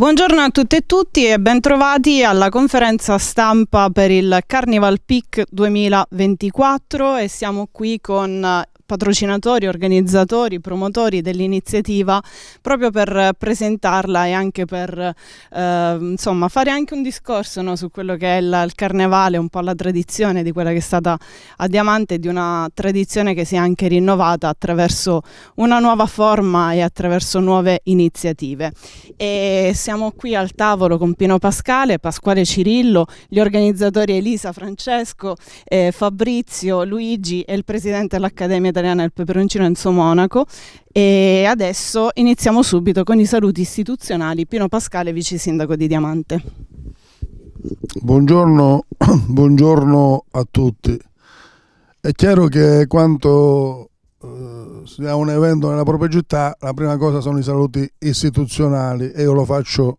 Buongiorno a tutte e tutti e bentrovati alla conferenza stampa per il Carnival Peak 2024 e siamo qui con eh, patrocinatori, organizzatori, promotori dell'iniziativa proprio per presentarla e anche per eh, insomma, fare anche un discorso no, su quello che è la, il carnevale, un po' la tradizione di quella che è stata a Diamante, di una tradizione che si è anche rinnovata attraverso una nuova forma e attraverso nuove iniziative. E siamo qui al tavolo con Pino Pascale, Pasquale Cirillo, gli organizzatori Elisa, Francesco, eh, Fabrizio, Luigi e il presidente dell'Accademia italiana del peperoncino Enzo Monaco e adesso iniziamo subito con i saluti istituzionali. Pino Pascale, vice sindaco di Diamante. Buongiorno, buongiorno a tutti. È chiaro che quanto eh, si ha un evento nella propria città, la prima cosa sono i saluti istituzionali e io lo faccio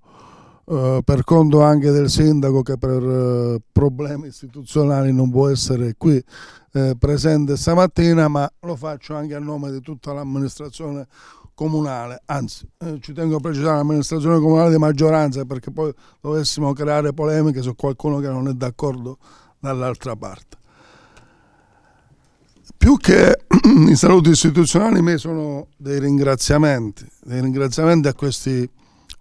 eh, per conto anche del sindaco che per eh, problemi istituzionali non può essere qui eh, presente stamattina, ma lo faccio anche a nome di tutta l'amministrazione comunale, anzi eh, ci tengo a precisare l'amministrazione comunale di maggioranza perché poi dovessimo creare polemiche su qualcuno che non è d'accordo dall'altra parte più che i saluti istituzionali, mi sono dei ringraziamenti, dei ringraziamenti a questi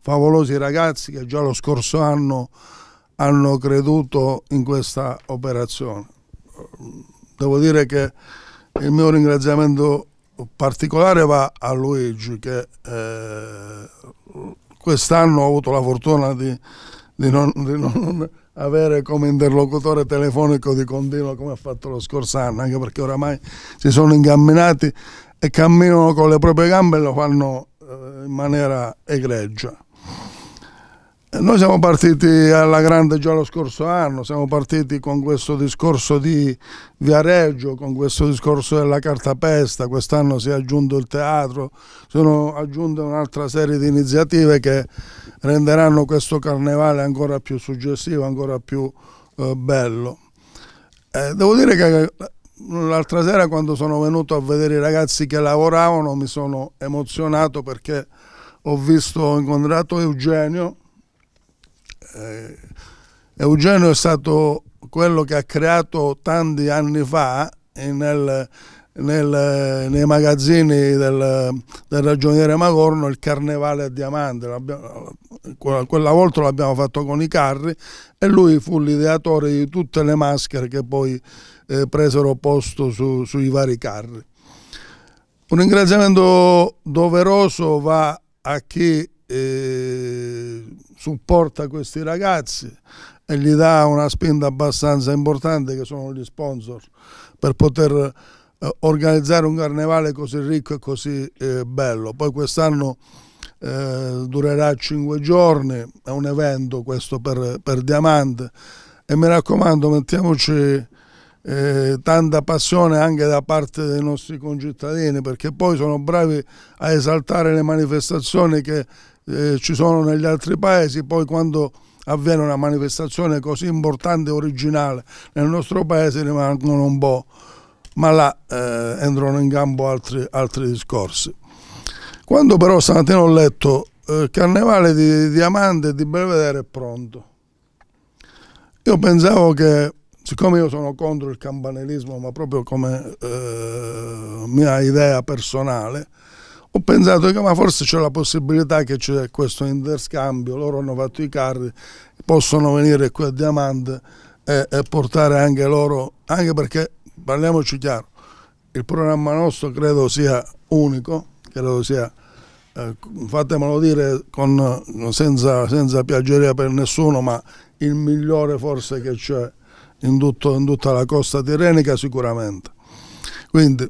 favolosi ragazzi che già lo scorso anno hanno creduto in questa operazione. Devo dire che il mio ringraziamento particolare va a Luigi che eh, quest'anno ho avuto la fortuna di, di, non, di, non, avere come interlocutore telefonico di continuo come ha fatto lo scorso anno, anche perché oramai si sono incamminati e camminano con le proprie gambe e lo fanno eh, in maniera egregia. Noi siamo partiti alla grande già lo scorso anno, siamo partiti con questo discorso di Viareggio, con questo discorso della cartapesta, quest'anno si è aggiunto il teatro, sono aggiunte un'altra serie di iniziative che renderanno questo carnevale ancora più suggestivo, ancora più eh, bello. Eh, devo dire che l'altra sera quando sono venuto a vedere i ragazzi che lavoravano mi sono emozionato perché ho visto, ho incontrato Eugenio, eh, Eugenio è stato quello che ha creato tanti anni fa eh, nel, nel, nei magazzini del, del, ragioniere Magorno il carnevale a diamante. Quella, volta l'abbiamo fatto con i carri e lui fu l'ideatore di tutte le maschere che poi eh, presero posto su, sui vari carri. Un ringraziamento doveroso va a chi eh, supporta questi ragazzi e gli dà una spinta abbastanza importante che sono gli sponsor per poter eh, organizzare un carnevale così ricco e così eh, bello. Poi quest'anno eh, durerà cinque giorni, è un evento questo per, per Diamante e mi raccomando mettiamoci eh, tanta passione anche da parte dei nostri concittadini perché poi sono bravi a esaltare le manifestazioni che eh, ci sono negli altri paesi, poi quando avviene una manifestazione così importante e originale nel nostro paese rimangono un po', ma là eh, entrano in campo altri, altri, discorsi. Quando però stamattina ho letto eh, Carnevale di Diamante e di Belvedere è pronto, io pensavo che, siccome io sono contro il campanilismo, ma proprio come eh, mia idea personale, ho pensato che ma forse c'è la possibilità che c'è questo interscambio, loro hanno fatto i carri, possono venire qui a Diamante e, e portare anche loro, anche perché parliamoci chiaro, il programma nostro credo sia unico, credo sia eh, fatemelo dire con, senza, senza, piaggeria per nessuno, ma il migliore forse che c'è in, in, tutta la costa tirrenica sicuramente. Quindi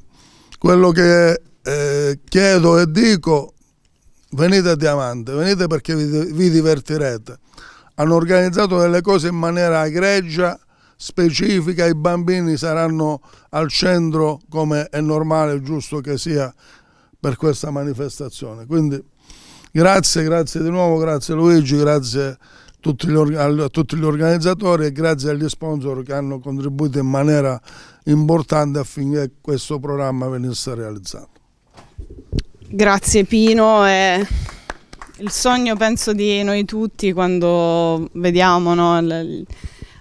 quello che eh, chiedo e dico venite a Diamante, venite perché vi, vi divertirete. Hanno organizzato delle cose in maniera egregia, specifica, i bambini saranno al centro come è normale e giusto che sia per questa manifestazione. Quindi grazie, grazie di nuovo, grazie Luigi, grazie tutti gli, a tutti gli organizzatori e grazie agli sponsor che hanno contribuito in maniera importante affinché questo programma venisse realizzato. Grazie Pino, è il sogno penso di noi tutti quando vediamo no,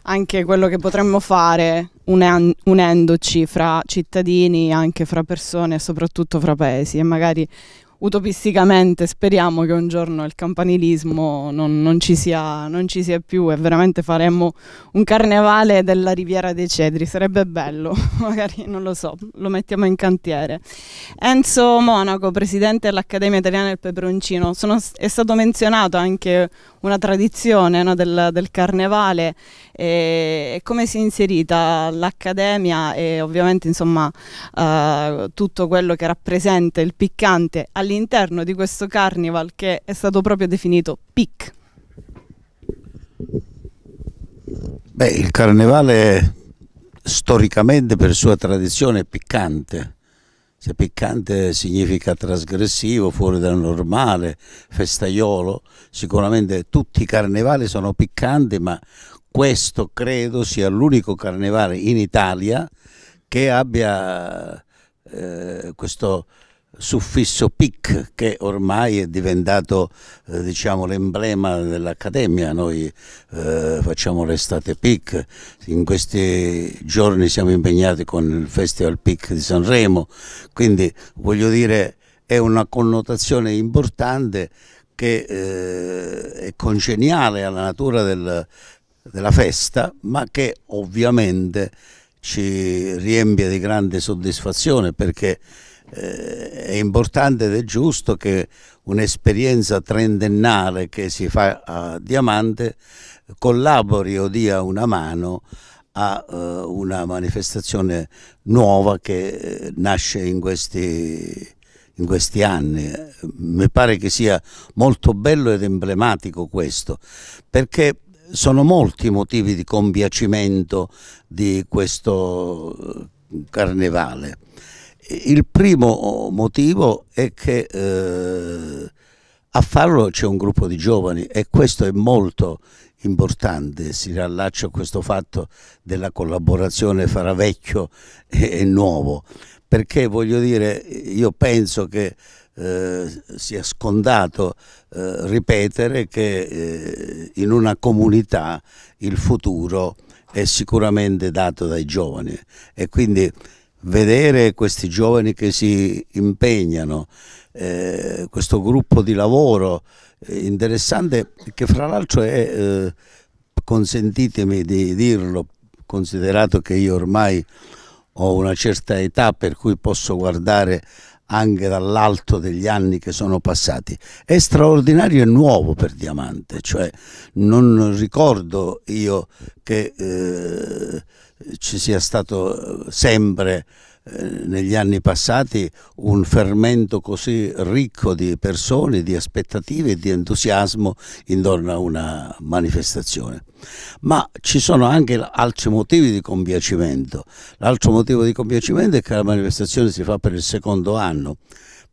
anche quello che potremmo fare unendoci fra cittadini, anche fra persone e soprattutto fra paesi e magari utopisticamente speriamo che un giorno il campanilismo non, non, ci sia, non, ci sia, più e veramente faremmo un carnevale della Riviera dei Cedri, sarebbe bello, magari non lo so, lo mettiamo in cantiere. Enzo Monaco, presidente dell'Accademia Italiana del Peperoncino, Sono, è stato menzionato anche una tradizione no, del, del, carnevale e, come si è inserita l'accademia e ovviamente insomma eh, tutto quello che rappresenta il piccante all'interno di questo carnival che è stato proprio definito PIC. Beh, il carnevale storicamente per sua tradizione è piccante se piccante significa trasgressivo, fuori dal normale, festaiolo, sicuramente tutti i carnevali sono piccanti, ma questo credo sia l'unico carnevale in Italia che abbia eh, questo suffisso PIC che ormai è diventato eh, diciamo, l'emblema dell'Accademia, noi eh, facciamo l'estate PIC, in questi giorni siamo impegnati con il Festival PIC di Sanremo, quindi voglio dire è una connotazione importante che eh, è congeniale alla natura del, della festa, ma che ovviamente ci riempie di grande soddisfazione perché eh, è importante ed è giusto che un'esperienza trentennale che si fa a Diamante collabori o dia una mano a eh, una manifestazione nuova che eh, nasce in questi, in questi anni. Mi pare che sia molto bello ed emblematico questo, perché sono molti i motivi di compiacimento di questo eh, carnevale. Il primo oh, motivo è che eh, a farlo c'è un gruppo di giovani e questo è molto importante, si rallaccia a questo fatto della collaborazione fra vecchio e, e nuovo, perché voglio dire, io penso che eh, sia scondato eh, ripetere che eh, in una comunità il futuro è sicuramente dato dai giovani e quindi vedere questi giovani che si impegnano, eh, questo gruppo di lavoro eh, interessante che fra l'altro è, eh, consentitemi di dirlo, considerato che io ormai ho una certa età per cui posso guardare anche dall'alto degli anni che sono passati, è straordinario e nuovo per Diamante, cioè non ricordo io che eh, ci sia stato eh, sempre eh, negli anni passati un fermento così ricco di persone, di aspettative e di entusiasmo intorno a una manifestazione. Ma ci sono anche altri motivi di compiacimento. L'altro motivo di compiacimento è che la manifestazione si fa per il secondo anno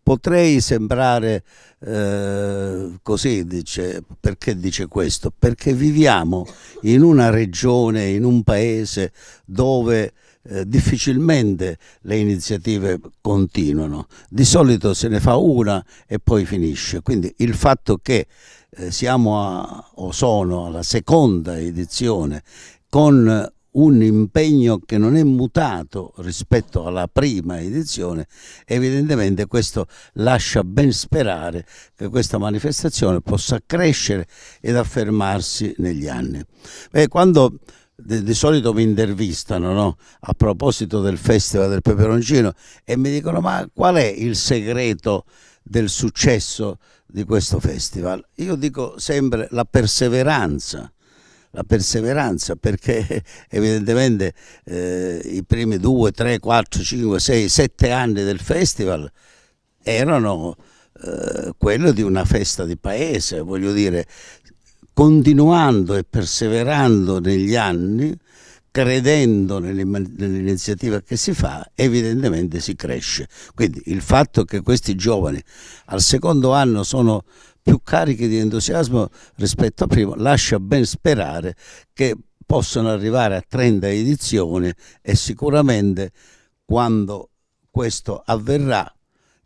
potrei sembrare eh, così, dice, perché dice questo? Perché viviamo in una regione, in un paese dove eh, difficilmente le iniziative continuano. Di solito se ne fa una e poi finisce. Quindi il fatto che eh, siamo a, o sono alla seconda edizione con un impegno che non è mutato rispetto alla prima edizione, evidentemente questo lascia ben sperare che questa manifestazione possa crescere ed affermarsi negli anni. Beh, quando di, di, solito mi intervistano no? a proposito del Festival del Peperoncino e mi dicono ma qual è il segreto del successo di questo festival? Io dico sempre la perseveranza la perseveranza perché evidentemente eh, i primi 2, 3, 4, 5, 6, 7 anni del festival erano eh, quello di una festa di paese, voglio dire, continuando e perseverando negli anni, credendo nell'iniziativa che si fa, evidentemente si cresce. Quindi il fatto che questi giovani al secondo anno sono più carichi di entusiasmo rispetto a prima lascia ben sperare che possano arrivare a 30 edizioni e sicuramente quando questo avverrà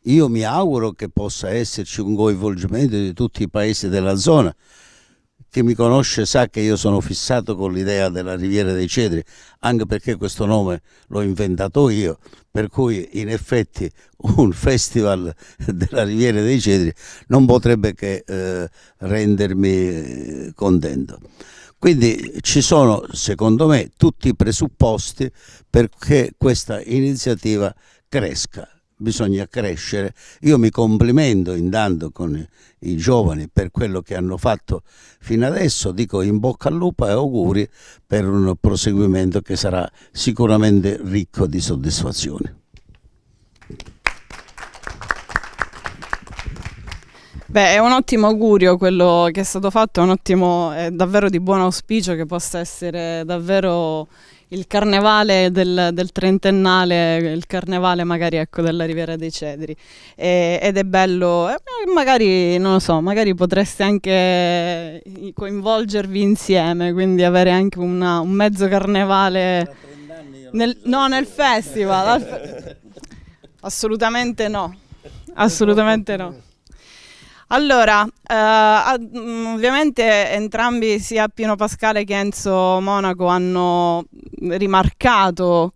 io mi auguro che possa esserci un coinvolgimento di tutti i paesi della zona chi mi conosce sa che io sono fissato con l'idea della Riviera dei Cedri, anche perché questo nome l'ho inventato io, per cui in effetti un festival della Riviera dei Cedri non potrebbe che eh, rendermi eh, contento. Quindi ci sono, secondo me, tutti i presupposti perché questa iniziativa cresca bisogna crescere. Io mi complimento intanto con i giovani per quello che hanno fatto fino adesso, dico in bocca al lupo e auguri per un proseguimento che sarà sicuramente ricco di soddisfazioni. Beh, è un ottimo augurio quello che è stato fatto, è un ottimo, è davvero di buon auspicio che possa essere davvero il carnevale del, del, trentennale, il carnevale magari ecco, della Riviera dei Cedri. E, ed è bello, eh, magari non lo so, magari potreste anche eh, coinvolgervi insieme, quindi avere anche una, un mezzo carnevale. Nel, no, nel festival. Assolutamente no. Assolutamente no. Allora, eh, mm, ovviamente entrambi sia Pino Pascale che Enzo Monaco hanno rimarcato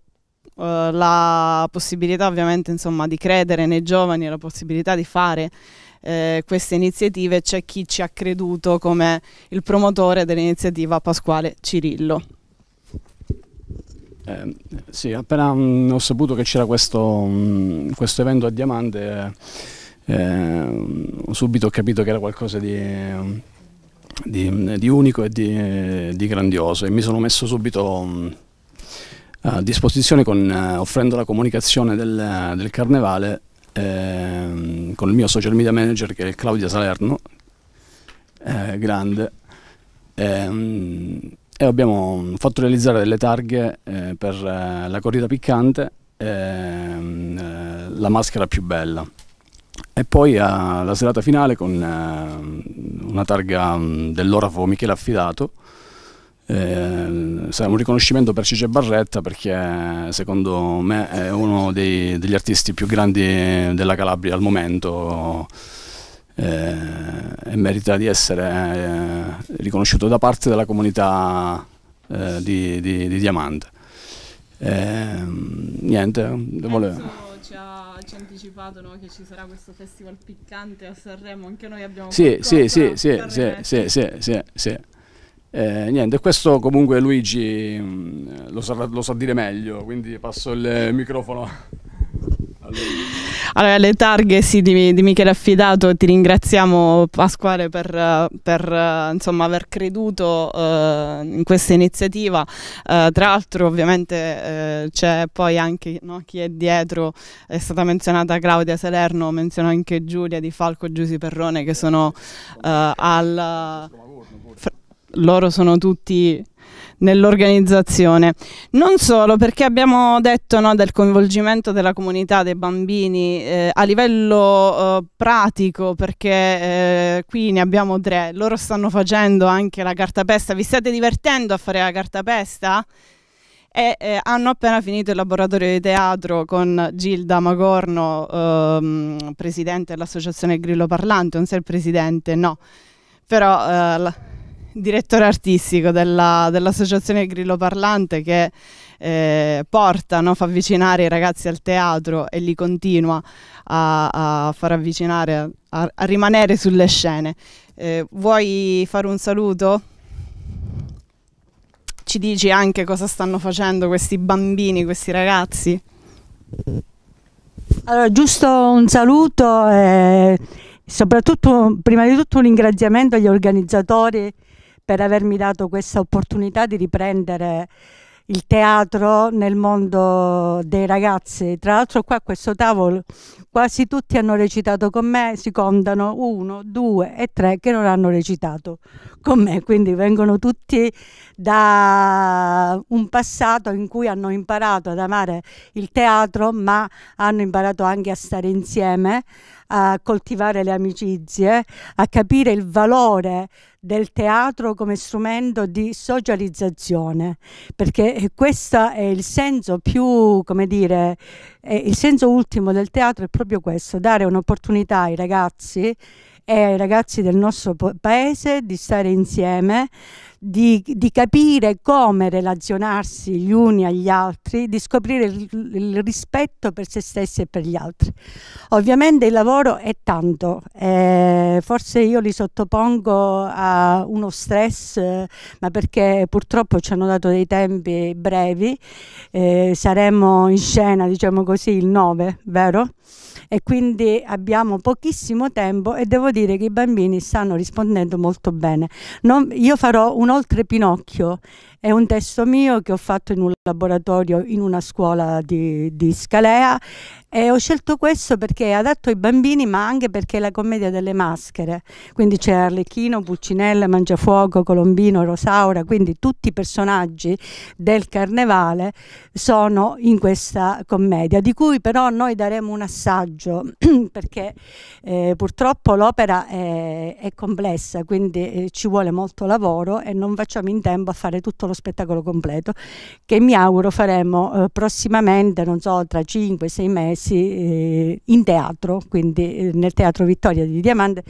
eh, la possibilità ovviamente insomma, di credere nei giovani e la possibilità di fare eh, queste iniziative. C'è chi ci ha creduto come il promotore dell'iniziativa Pasquale Cirillo. Eh, sì, appena mh, mm, ho saputo che c'era questo, mh, mm, questo evento a Diamante Ehm, subito ho capito che era qualcosa di, di, di unico e di, di, grandioso e mi sono messo subito a disposizione con, eh, offrendo la comunicazione del, del carnevale eh, con il mio social media manager che è Claudia Salerno, eh, grande, eh, e abbiamo fatto realizzare delle targhe eh, per eh, la corrida piccante, ehm, la maschera più bella. E poi alla eh, serata finale con eh, una targa mm, dell'Orafo Michele Affidato, eh, sarà un riconoscimento per Ciccio Barretta perché secondo me è uno dei, degli artisti più grandi della Calabria al momento e merita di essere riconosciuto da parte della comunità di, di, di, Diamante. niente, volevo ci ha anticipato no, che ci sarà questo festival piccante a Sanremo, anche noi abbiamo sì, sì, sì, sì, sì, sì, sì, sì, sì. Eh, niente, questo comunque Luigi mh, mm, lo, sa, lo sa dire meglio, quindi passo il microfono. Allora, le targhe sì, di, di, Michele Affidato, ti ringraziamo Pasquale per, per insomma, aver creduto eh, in questa iniziativa. Eh, tra l'altro ovviamente eh, c'è poi anche no, chi è dietro, è stata menzionata Claudia Salerno, menziono anche Giulia Di Falco e Giussi Perrone che sono eh, al... Fr- loro sono tutti nell'organizzazione. Non solo perché abbiamo detto no, del coinvolgimento della comunità dei bambini eh, a livello eh, pratico, perché eh, qui ne abbiamo tre, loro stanno facendo anche la cartapesta, vi state divertendo a fare la cartapesta? E eh, hanno appena finito il laboratorio di teatro con Gilda Magorno, ehm, presidente dell'associazione Grillo Parlante, non sei il presidente, no, però... Eh, la direttore artistico della, dell'associazione Grillo Parlante che eh, porta, no, fa avvicinare i ragazzi al teatro e li continua a, a far avvicinare, a, a, rimanere sulle scene. Eh, vuoi fare un saluto? Ci dici anche cosa stanno facendo questi bambini, questi ragazzi? Allora, giusto un saluto e soprattutto, prima di tutto, un ringraziamento agli organizzatori per avermi dato questa opportunità di riprendere il teatro nel mondo dei ragazzi. Tra l'altro qua a questo tavolo quasi tutti hanno recitato con me, si contano uno, due e tre che non hanno recitato con me, quindi vengono tutti da un passato in cui hanno imparato ad amare il teatro, ma hanno imparato anche a stare insieme, a coltivare le amicizie, a capire il valore del teatro come strumento di socializzazione, perché questo è il senso più, come dire, il senso ultimo del teatro è proprio questo, dare un'opportunità ai ragazzi e ai ragazzi del nostro paese di stare insieme, di, di capire come relazionarsi gli uni agli altri, di scoprire il, il, rispetto per se stessi e per gli altri. Ovviamente il lavoro è tanto, eh, forse io li sottopongo a uno stress, eh, ma perché purtroppo ci hanno dato dei tempi brevi, eh, saremo in scena diciamo così il 9, vero? e quindi abbiamo pochissimo tempo e devo dire che i bambini stanno rispondendo molto bene. Non, io farò un oltre Pinocchio è un testo mio che ho fatto in un laboratorio in una scuola di, di Scalea e ho scelto questo perché è adatto ai bambini ma anche perché è la commedia delle maschere. Quindi c'è Arlecchino, Pulcinella, Mangiafuoco, Colombino, Rosaura, quindi tutti i personaggi del carnevale sono in questa commedia di cui però noi daremo un assaggio perché eh, purtroppo l'opera è, è, complessa quindi eh, ci vuole molto lavoro e non facciamo in tempo a fare tutto lo lo spettacolo completo che mi auguro faremo eh, prossimamente, non so, tra 5-6 mesi eh, in teatro, quindi eh, nel Teatro Vittoria di Diamante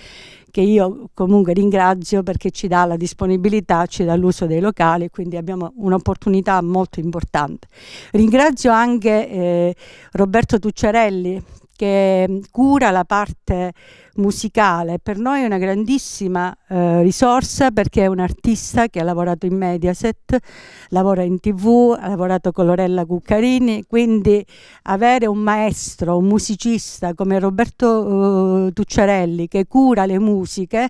che io comunque ringrazio perché ci dà la disponibilità, ci dà l'uso dei locali, quindi abbiamo un'opportunità molto importante. Ringrazio anche eh, Roberto Tucciarelli che mm, cura la parte musicale. Per noi è una grandissima eh, risorsa perché è un artista che ha lavorato in Mediaset, lavora in tv, ha lavorato con Lorella Cuccarini, quindi avere un maestro, un musicista come Roberto eh, Tucciarelli che cura le musiche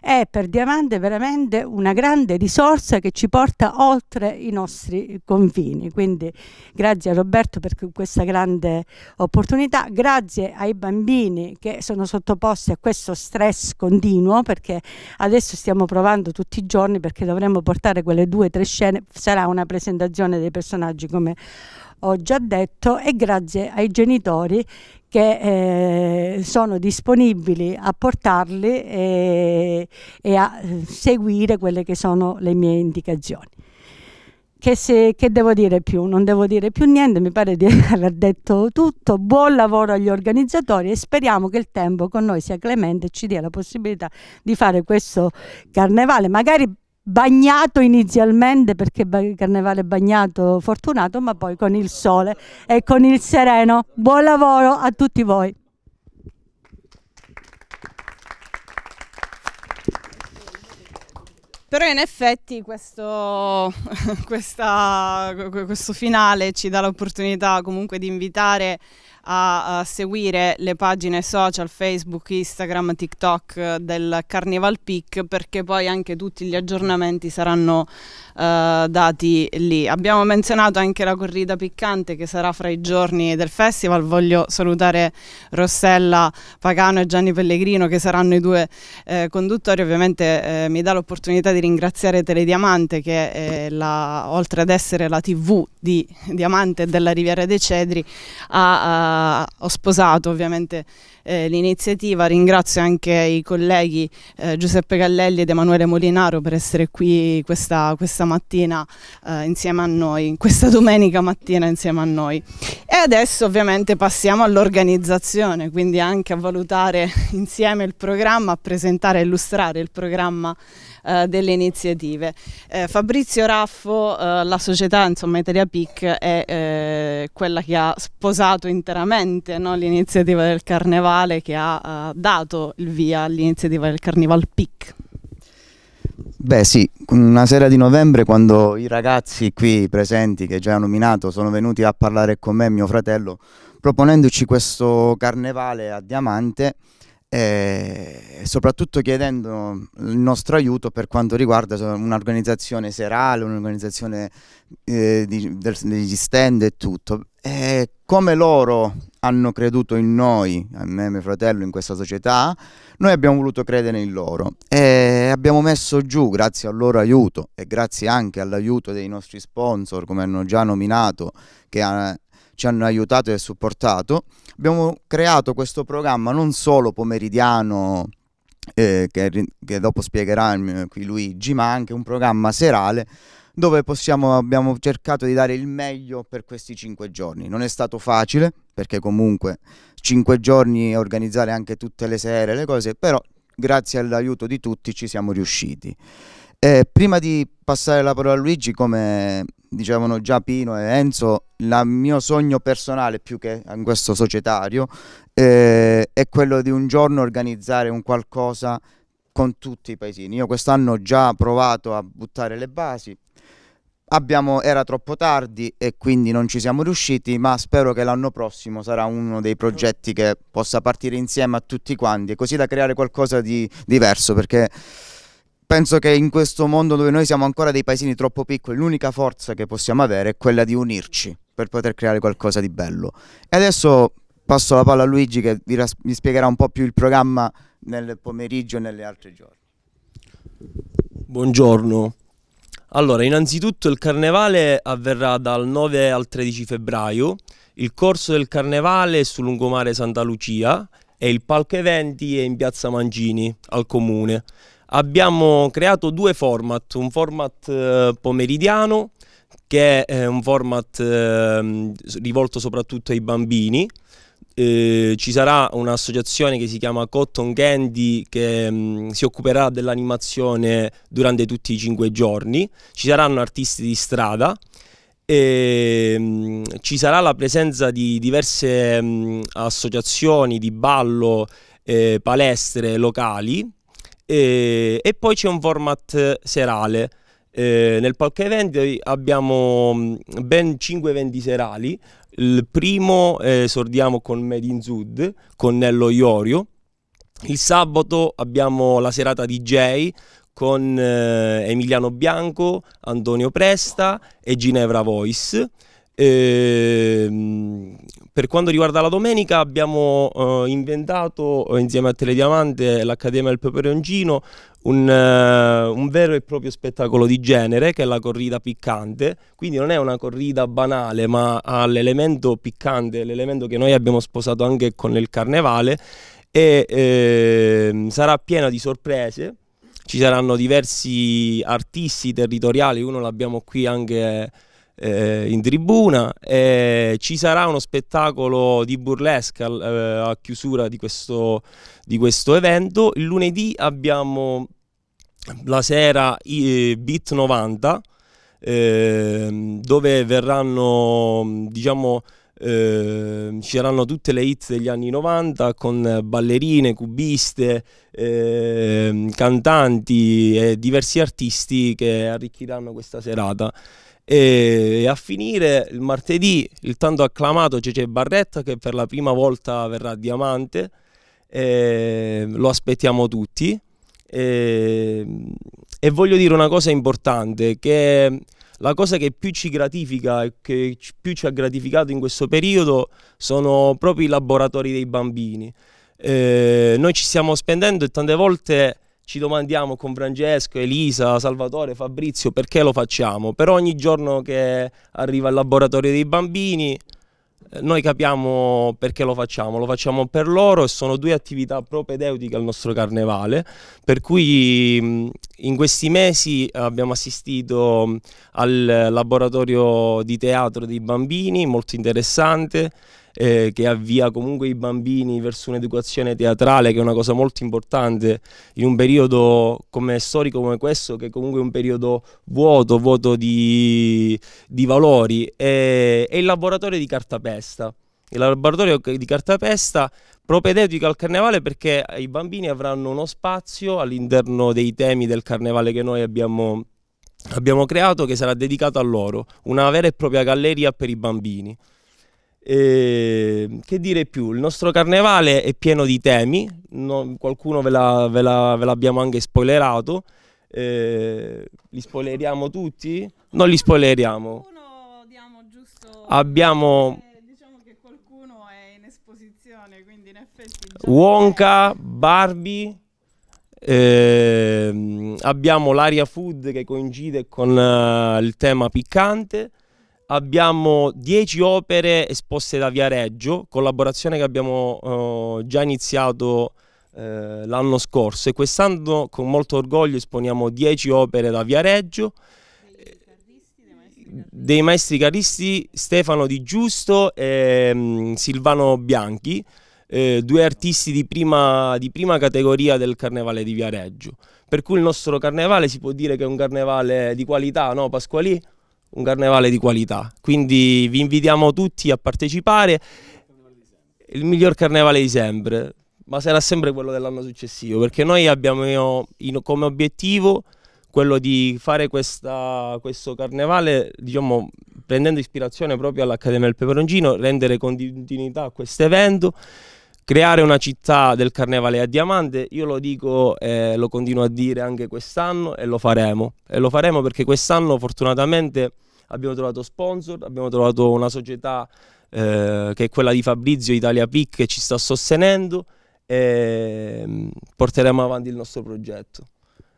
è per Diamante veramente una grande risorsa che ci porta oltre i nostri confini. Quindi grazie a Roberto per questa grande opportunità, grazie ai bambini che sono sottoposti opposti a questo stress continuo perché adesso stiamo provando tutti i giorni perché dovremmo portare quelle due o tre scene, sarà una presentazione dei personaggi come ho già detto e grazie ai genitori che eh, sono disponibili a portarli e, eh, e a eh, seguire quelle che sono le mie indicazioni. Che, se, che, devo dire più? Non devo dire più niente, mi pare di aver detto tutto. Buon lavoro agli organizzatori e speriamo che il tempo con noi sia clemente e ci dia la possibilità di fare questo carnevale, magari bagnato inizialmente perché carnevale bagnato fortunato, ma poi con il sole e con il sereno. Buon lavoro a tutti voi. Però in effetti questo, questa, questo finale ci dà l'opportunità comunque di invitare a, a, seguire le pagine social Facebook, Instagram, TikTok eh, del Carnival Peak perché poi anche tutti gli aggiornamenti saranno eh, dati lì. Abbiamo menzionato anche la corrida piccante che sarà fra i giorni del festival. Voglio salutare Rossella Pagano e Gianni Pellegrino che saranno i due eh, conduttori. Ovviamente eh, mi dà l'opportunità di ringraziare Telediamante che la, oltre ad essere la tv di Diamante della Riviera dei Cedri ha, ha eh, sposato ovviamente eh, l'iniziativa. Ringrazio anche i colleghi eh, Giuseppe Gallelli ed Emanuele Molinaro per essere qui questa, questa mattina eh, insieme a noi, questa domenica mattina insieme a noi. E adesso ovviamente passiamo all'organizzazione, quindi anche a valutare insieme il programma, a presentare e illustrare il programma eh, delle iniziative. Eh, Fabrizio Raffo, eh, la società insomma, Italia PIC è eh, quella che ha sposato interamente no, l'iniziativa del carnevale, che ha dato il via all'iniziativa del Carnival PIC. Beh sì, una sera di novembre quando i ragazzi qui presenti che già ho nominato sono venuti a parlare con me e mio fratello proponendoci questo carnevale a diamante e soprattutto chiedendo il nostro aiuto per quanto riguarda un'organizzazione serale, un'organizzazione eh, degli stand e tutto. E come loro hanno creduto in noi, a me e mio fratello, in questa società, noi abbiamo voluto credere in loro e abbiamo messo giù, grazie al loro aiuto e grazie anche all'aiuto dei nostri sponsor, come hanno già nominato, che ha ci hanno aiutato e supportato. Abbiamo creato questo programma non solo pomeridiano, eh, che, che, dopo spiegherà qui Luigi, ma anche un programma serale dove possiamo, abbiamo cercato di dare il meglio per questi cinque giorni. Non è stato facile, perché comunque cinque giorni e organizzare anche tutte le sere, le cose, però grazie all'aiuto di tutti ci siamo riusciti. Eh, prima di passare la parola a Luigi, come dicevano già Pino e Enzo, il mio sogno personale più che in questo societario eh, è quello di un giorno organizzare un qualcosa con tutti i paesini. Io quest'anno ho già provato a buttare le basi, Abbiamo, era troppo tardi e quindi non ci siamo riusciti, ma spero che l'anno prossimo sarà uno dei progetti che possa partire insieme a tutti quanti, così da creare qualcosa di diverso, perché penso che in questo mondo dove noi siamo ancora dei paesini troppo piccoli, l'unica forza che possiamo avere è quella di unirci per poter creare qualcosa di bello. E adesso passo la palla a Luigi che vi, vi spiegherà un po' più il programma nel pomeriggio e nelle altre giorni. Buongiorno. Allora, innanzitutto il carnevale avverrà dal 9 al 13 febbraio. Il corso del carnevale è sul lungomare Santa Lucia e il palco eventi è in piazza Mangini al comune abbiamo creato due format, un format eh, pomeridiano che è eh, un format ehm, rivolto soprattutto ai bambini, eh, ci sarà un'associazione che si chiama Cotton Candy che mh, mm, si occuperà dell'animazione durante tutti i cinque giorni, ci saranno artisti di strada, e, ehm, mh, ci sarà la presenza di diverse mh, mm, associazioni di ballo, eh, palestre locali e, e poi c'è un format eh, serale. Eh, nel palco eventi abbiamo mm, ben 5 eventi serali. Il primo eh, con Made in Sud, con Nello Iorio. Il sabato abbiamo la serata DJ con eh, Emiliano Bianco, Antonio Presta e Ginevra Voice. Eh, per quanto riguarda la domenica abbiamo eh, inventato eh, insieme a Telediamante l'Accademia del Peperoncino un, eh, un, vero e proprio spettacolo di genere che è la corrida piccante, quindi non è una corrida banale ma ha l'elemento piccante, l'elemento che noi abbiamo sposato anche con il carnevale e eh, sarà piena di sorprese, ci saranno diversi artisti territoriali, uno l'abbiamo qui anche eh, in tribuna. Eh, ci sarà uno spettacolo di burlesque al, eh, a chiusura di questo, di questo, evento. Il lunedì abbiamo la sera eh, Beat 90 ehm, dove verranno diciamo eh, ci saranno tutte le hit degli anni 90 con ballerine, cubiste, eh, cantanti e diversi artisti che arricchiranno questa serata. E a finire il martedì il tanto acclamato Cece Barretta che per la prima volta verrà diamante, eh, lo aspettiamo tutti. Eh, e voglio dire una cosa importante, che la cosa che più ci gratifica e che più ci ha gratificato in questo periodo sono proprio i laboratori dei bambini. Eh, noi ci stiamo spendendo e tante volte ci domandiamo con Francesco, Elisa, Salvatore, Fabrizio perché lo facciamo, però ogni giorno che arriva al laboratorio dei bambini eh, noi capiamo perché lo facciamo, lo facciamo per loro e sono due attività propedeutiche al nostro carnevale, per cui mm, in questi mesi abbiamo assistito mm, al laboratorio di teatro dei bambini, molto interessante, eh, che avvia comunque i bambini verso un'educazione teatrale che è una cosa molto importante in un periodo come storico come questo che comunque è un periodo vuoto, vuoto di, di valori e, e il laboratorio di cartapesta il laboratorio di cartapesta propedeutico al carnevale perché i bambini avranno uno spazio all'interno dei temi del carnevale che noi abbiamo, abbiamo creato che sarà dedicato a loro, una vera e propria galleria per i bambini. E, ehm, che dire più? Il nostro carnevale è pieno di temi, no, qualcuno ve, l'abbiamo anche spoilerato. Eh, li spoileriamo tutti? Non li spoileriamo. Giusto... Abbiamo... Diciamo Wonka, Barbie... Eh, abbiamo l'aria food che coincide con uh, il tema piccante abbiamo 10 opere esposte da Viareggio, collaborazione che abbiamo eh, già iniziato eh, l'anno scorso e quest'anno con molto orgoglio esponiamo 10 opere da Viareggio dei maestri caristi Stefano Di Giusto e mm, Silvano Bianchi, eh, due artisti di prima, di prima, categoria del Carnevale di Viareggio. Per cui il nostro carnevale si può dire che è un carnevale di qualità, no Pasquali? un carnevale di qualità. Quindi vi invitiamo tutti a partecipare. Il miglior carnevale di sempre, ma sarà sempre quello dell'anno successivo, perché noi abbiamo come obiettivo quello di fare questa, questo carnevale, diciamo, prendendo ispirazione proprio all'Accademia del Peperoncino, rendere continuità a questo evento, creare una città del carnevale a diamante, io lo dico e eh, lo continuo a dire anche quest'anno e lo faremo. E lo faremo perché quest'anno fortunatamente abbiamo trovato sponsor, abbiamo trovato una società eh, che è quella di Fabrizio Italia PIC che ci sta sostenendo e mm, porteremo avanti il nostro progetto.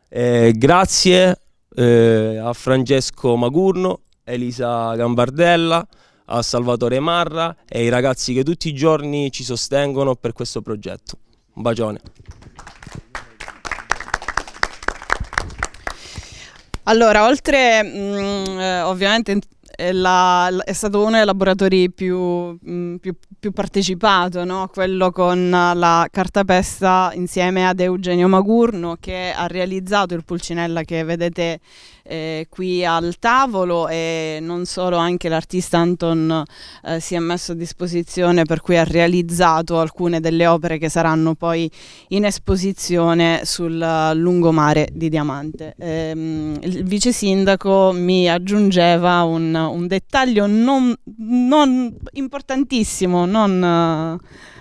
Eh, grazie eh, a Francesco Magurno, Elisa Gambardella, a Salvatore Marra e ai ragazzi che tutti i giorni ci sostengono per questo progetto. Un bacione. Allora, oltre mh, mm, eh, ovviamente è, eh, la, è, stato uno dei laboratori più, mh, mm, più, più partecipato, no? quello con la cartapesta insieme ad Eugenio Magurno che ha realizzato il Pulcinella che vedete eh, qui al tavolo e non solo anche l'artista Anton eh, si è messo a disposizione per cui ha realizzato alcune delle opere che saranno poi in esposizione sul eh, lungomare di Diamante. Ehm, il vice sindaco mi aggiungeva un, un dettaglio non, non, importantissimo, non...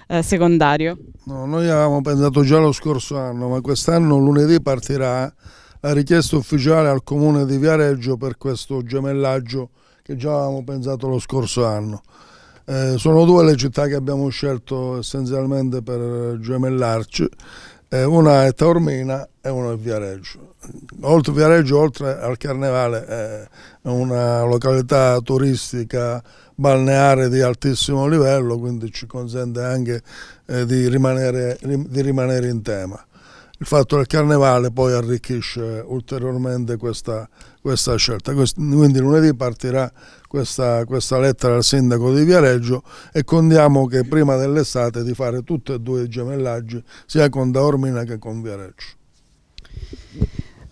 Eh, secondario? No, noi avevamo pensato già lo scorso anno, ma quest'anno lunedì partirà la richiesta ufficiale al comune di Viareggio per questo gemellaggio che già avevamo pensato lo scorso anno. Eh, sono due le città che abbiamo scelto essenzialmente per gemellarci, eh, una è Taormina e una è Viareggio. Oltre Viareggio, oltre al Carnevale, è una località turistica balneare di altissimo livello, quindi ci consente anche eh, di, rimanere, di rimanere in tema il fatto del carnevale poi arricchisce ulteriormente questa, questa scelta. Quindi lunedì partirà questa, questa, lettera al sindaco di Viareggio e contiamo che prima dell'estate di fare tutti e due i gemellaggi sia con Daormina che con Viareggio.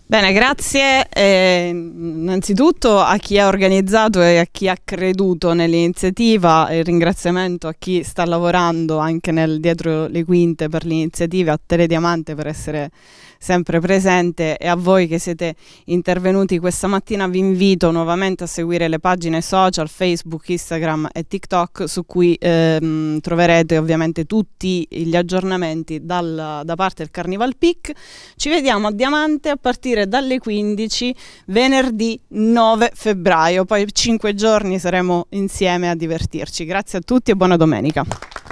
Bene, grazie eh, innanzitutto a chi ha organizzato e a chi ha creduto nell'iniziativa e ringraziamento a chi sta lavorando anche nel, dietro le quinte per l'iniziativa, a Telediamante per essere sempre presente e a voi che siete intervenuti questa mattina vi invito nuovamente a seguire le pagine social Facebook, Instagram e TikTok su cui ehm, troverete ovviamente tutti gli aggiornamenti dal, da parte del Carnival Peak. Ci vediamo a Diamante a partire dalle 15 venerdì 9 febbraio, poi 5 giorni saremo insieme a divertirci. Grazie a tutti e buona domenica.